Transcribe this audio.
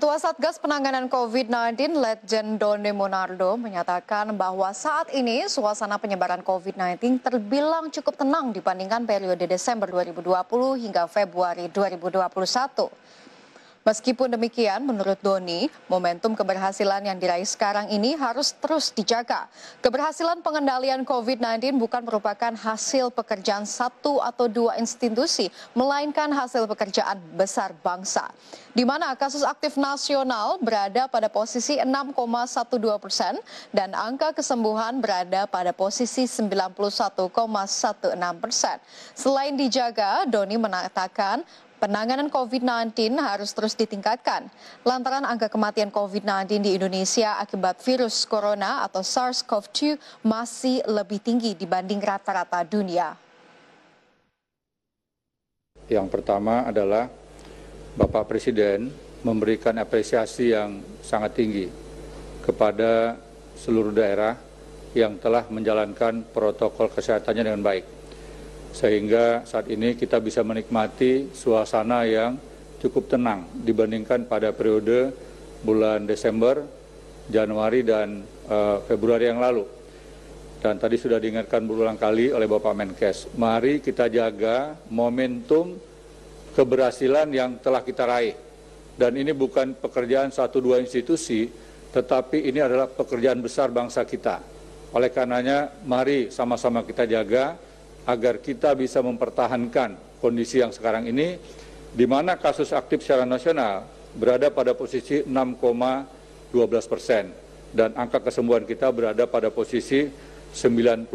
Ketua Satgas Penanganan COVID-19, Letjen Doni Monardo, menyatakan bahwa saat ini suasana penyebaran COVID-19 terbilang cukup tenang dibandingkan periode Desember 2020 hingga Februari 2021. Meskipun demikian, menurut Doni, momentum keberhasilan yang diraih sekarang ini harus terus dijaga. Keberhasilan pengendalian COVID-19 bukan merupakan hasil pekerjaan satu atau dua institusi, melainkan hasil pekerjaan besar bangsa. Di mana kasus aktif nasional berada pada posisi 6,12 persen dan angka kesembuhan berada pada posisi 91,16 persen. Selain dijaga, Doni mengatakan Penanganan COVID-19 harus terus ditingkatkan lantaran angka kematian COVID-19 di Indonesia akibat virus corona atau SARS-CoV-2 masih lebih tinggi dibanding rata-rata dunia. Yang pertama adalah Bapak Presiden memberikan apresiasi yang sangat tinggi kepada seluruh daerah yang telah menjalankan protokol kesehatannya dengan baik sehingga saat ini kita bisa menikmati suasana yang cukup tenang dibandingkan pada periode bulan Desember, Januari, dan uh, Februari yang lalu. Dan tadi sudah diingatkan berulang kali oleh Bapak Menkes, mari kita jaga momentum keberhasilan yang telah kita raih. Dan ini bukan pekerjaan satu dua institusi, tetapi ini adalah pekerjaan besar bangsa kita. Oleh karenanya, mari sama-sama kita jaga agar kita bisa mempertahankan kondisi yang sekarang ini di mana kasus aktif secara nasional berada pada posisi 6,12 persen dan angka kesembuhan kita berada pada posisi 91,